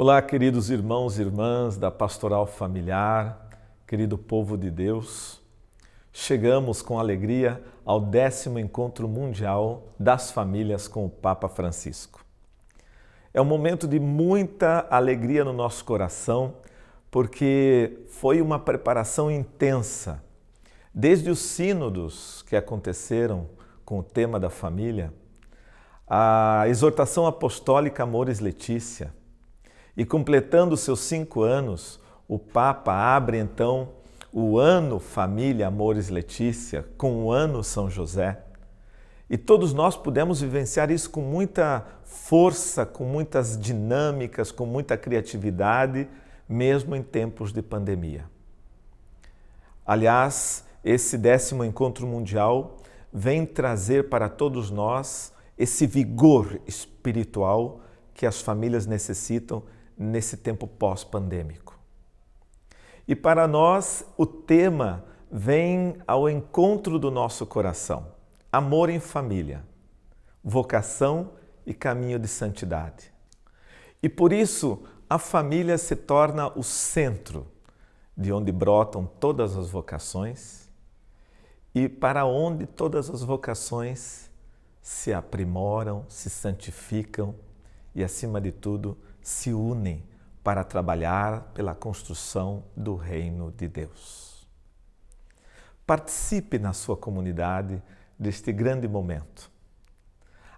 Olá, queridos irmãos e irmãs da Pastoral Familiar, querido povo de Deus. Chegamos com alegria ao décimo encontro mundial das famílias com o Papa Francisco. É um momento de muita alegria no nosso coração, porque foi uma preparação intensa. Desde os sínodos que aconteceram com o tema da família, a exortação apostólica Amores Letícia, e completando seus cinco anos, o Papa abre então o ano Família Amores Letícia com o ano São José. E todos nós pudemos vivenciar isso com muita força, com muitas dinâmicas, com muita criatividade, mesmo em tempos de pandemia. Aliás, esse décimo encontro mundial vem trazer para todos nós esse vigor espiritual que as famílias necessitam nesse tempo pós-pandêmico. E para nós, o tema vem ao encontro do nosso coração: amor em família, vocação e caminho de santidade. E por isso, a família se torna o centro de onde brotam todas as vocações e para onde todas as vocações se aprimoram, se santificam e, acima de tudo, se unem para trabalhar pela construção do reino de Deus. Participe na sua comunidade deste grande momento.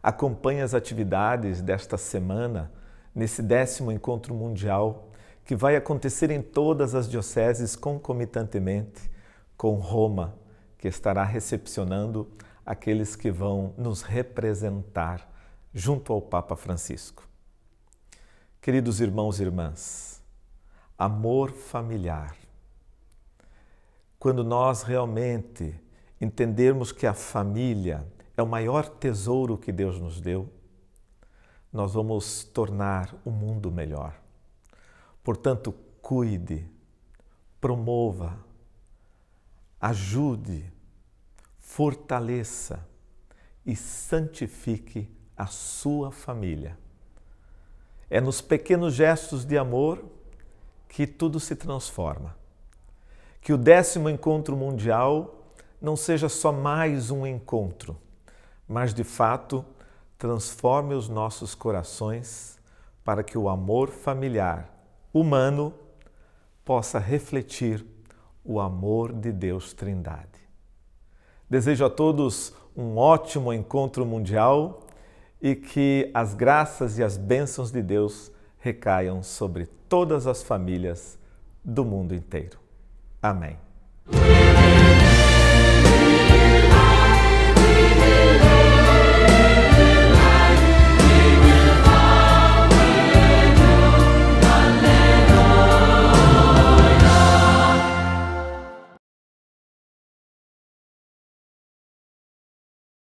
Acompanhe as atividades desta semana nesse décimo encontro mundial que vai acontecer em todas as dioceses concomitantemente com Roma, que estará recepcionando aqueles que vão nos representar junto ao Papa Francisco. Queridos irmãos e irmãs, amor familiar. Quando nós realmente entendermos que a família é o maior tesouro que Deus nos deu, nós vamos tornar o mundo melhor. Portanto, cuide, promova, ajude, fortaleça e santifique a sua família. É nos pequenos gestos de amor que tudo se transforma. Que o décimo encontro mundial não seja só mais um encontro, mas de fato transforme os nossos corações para que o amor familiar humano possa refletir o amor de Deus Trindade. Desejo a todos um ótimo encontro mundial e que as graças e as bênçãos de Deus recaiam sobre todas as famílias do mundo inteiro. Amém.